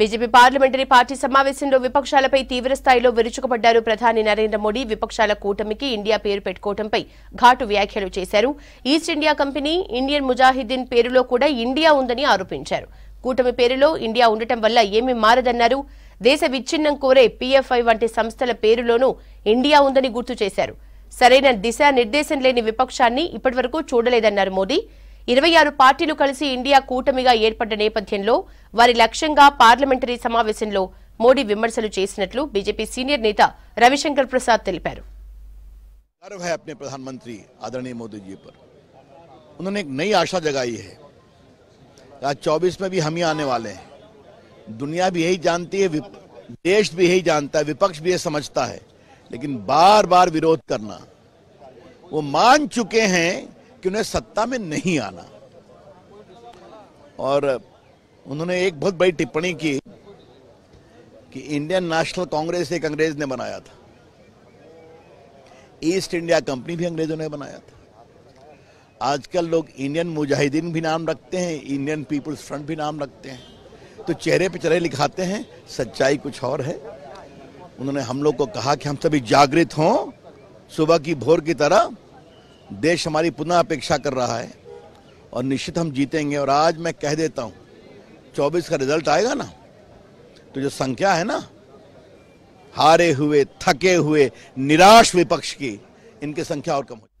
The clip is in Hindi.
బీజేపీ పార్లమెంటరీ పార్టీ సమావేశంలో విపక్షాలపై తీవ్రస్థాయిలో విరుచుకుపడ్డారు ప్రధాని నరేంద్ర మోడీ విపక్షాల కూటమికి ఇండియా పేరు పెట్టుకోవడంపై ఘాటు వ్యాఖ్యలు చేశారు east India company Indian Mujahideen పేరులో కూడా ఇండియా ఉందని ఆరోపించారు కూటమి పేరులో ఇండియా ఉండటం వల్ల ఏమి మారదన్నారు దేశ విచ్ఛిన్నం కోరే పీఎఫ్ఐ వంటి సంస్థల పేరులోనూ ఇండియా ఉందని గుర్తు చేశారు సరైన నిర్దేశం లేని విపక్షాన్ని వరకు చూడలేదన్నారు మోదీ ఇరవై ఆరు పార్టీలు है अपने प्रधानमंत्री आदरणीय मोदी जी पर उन्होंने एक नई आशा जगाई है आज 24 में भी हम ही आने वाले हैं दुनिया भी यही जानती है देश भी यही जानता है विपक्ष भी ये समझता है लेकिन बार बार विरोध करना वो मान चुके हैं कि उन्हें सत्ता में नहीं आना और उन्होंने एक बहुत बड़ी टिप्पणी की कि इंडियन नेशनल कांग्रेस एक अंग्रेज ने बनाया था ईस्ट इंडिया कंपनी भी अंग्रेजों ने बनाया था आजकल लोग इंडियन मुजाहिदीन भी नाम रखते हैं इंडियन पीपल्स फ्रंट भी नाम रखते हैं तो चेहरे पे चेहरे लिखाते हैं सच्चाई कुछ और है उन्होंने हम लोग को कहा कि हम सभी जागृत हों सुबह की भोर की तरह देश हमारी पुनः अपेक्षा कर रहा है और निश्चित हम जीतेंगे और आज मैं कह देता हूँ चौबीस का रिजल्ट आएगा ना तो जो संख्या है ना हारे हुए थके हुए निराश विपक्ष की इनकी संख्या और कम हो